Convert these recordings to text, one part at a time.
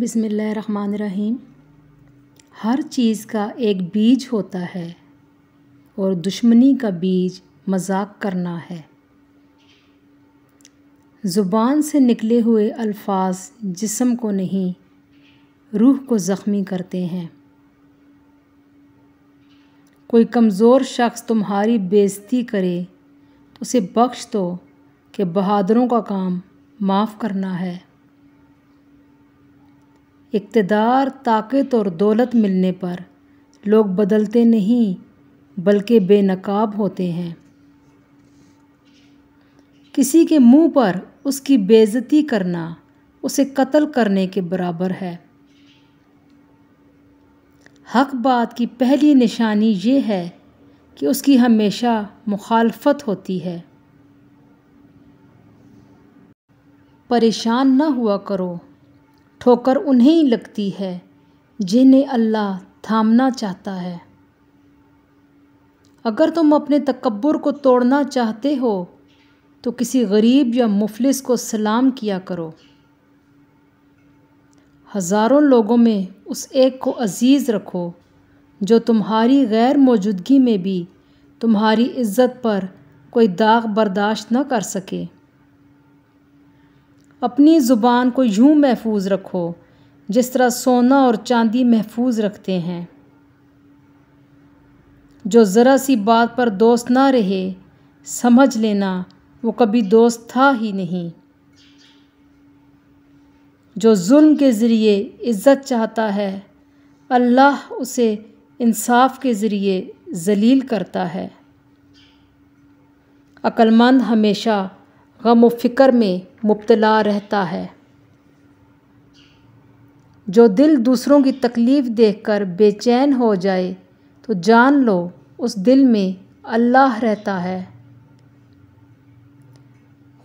बिसमीम हर चीज़ का एक बीज होता है और दुश्मनी का बीज मजाक करना है ज़ुबान से निकले हुए अल्फाज जिसम को नहीं रूह को ज़ख्मी करते हैं कोई कमज़ोर शख्स तुम्हारी बेइज्जती करे तो उसे बख्श दो कि बहादुरों का काम माफ़ करना है इकतदार ताकत और दौलत मिलने पर लोग बदलते नहीं बल्कि बेनकाब होते हैं किसी के मुंह पर उसकी बेज़ती करना उसे कत्ल करने के बराबर है हक बात की पहली निशानी ये है कि उसकी हमेशा मुखालफत होती है परेशान न हुआ करो ठोकर उन्हें ही लगती है जिन्हें अल्लाह थामना चाहता है अगर तुम अपने तकबर को तोड़ना चाहते हो तो किसी गरीब या मुफलिस को सलाम किया करो हज़ारों लोगों में उस एक को अज़ीज़ रखो जो तुम्हारी गैर मौजूदगी में भी तुम्हारी इज़्ज़त पर कोई दाग बर्दाश्त न कर सके अपनी ज़ुबान को यूँ महफूज रखो जिस तरह सोना और चांदी महफूज रखते हैं जो ज़रा सी बात पर दोस्त ना रहे समझ लेना वो कभी दोस्त था ही नहीं जो जुल्म के ज़रिए इज़्ज़त चाहता है अल्लाह उसे इंसाफ के ज़रिए जलील करता है अक्लमंद हमेशा गम व फ़िक्र में मुबतला रहता है जो दिल दूसरों की तकलीफ़ देखकर बेचैन हो जाए तो जान लो उस दिल में अल्लाह रहता है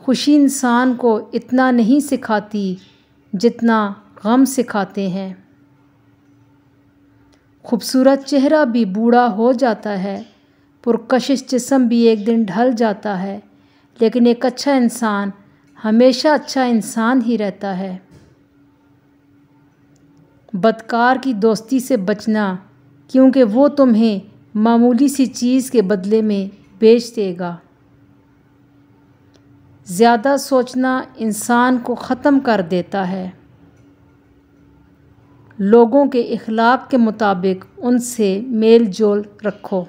खुशी इंसान को इतना नहीं सिखाती जितना गम सिखाते हैं खूबसूरत चेहरा भी बूढ़ा हो जाता है पुरकशिश जिसम भी एक दिन ढल जाता है लेकिन एक अच्छा इंसान हमेशा अच्छा इंसान ही रहता है बदकार की दोस्ती से बचना क्योंकि वो तुम्हें मामूली सी चीज़ के बदले में बेच देगा ज़्यादा सोचना इंसान को ख़त्म कर देता है लोगों के अखलाक के मुताबिक उनसे मेल जोल रखो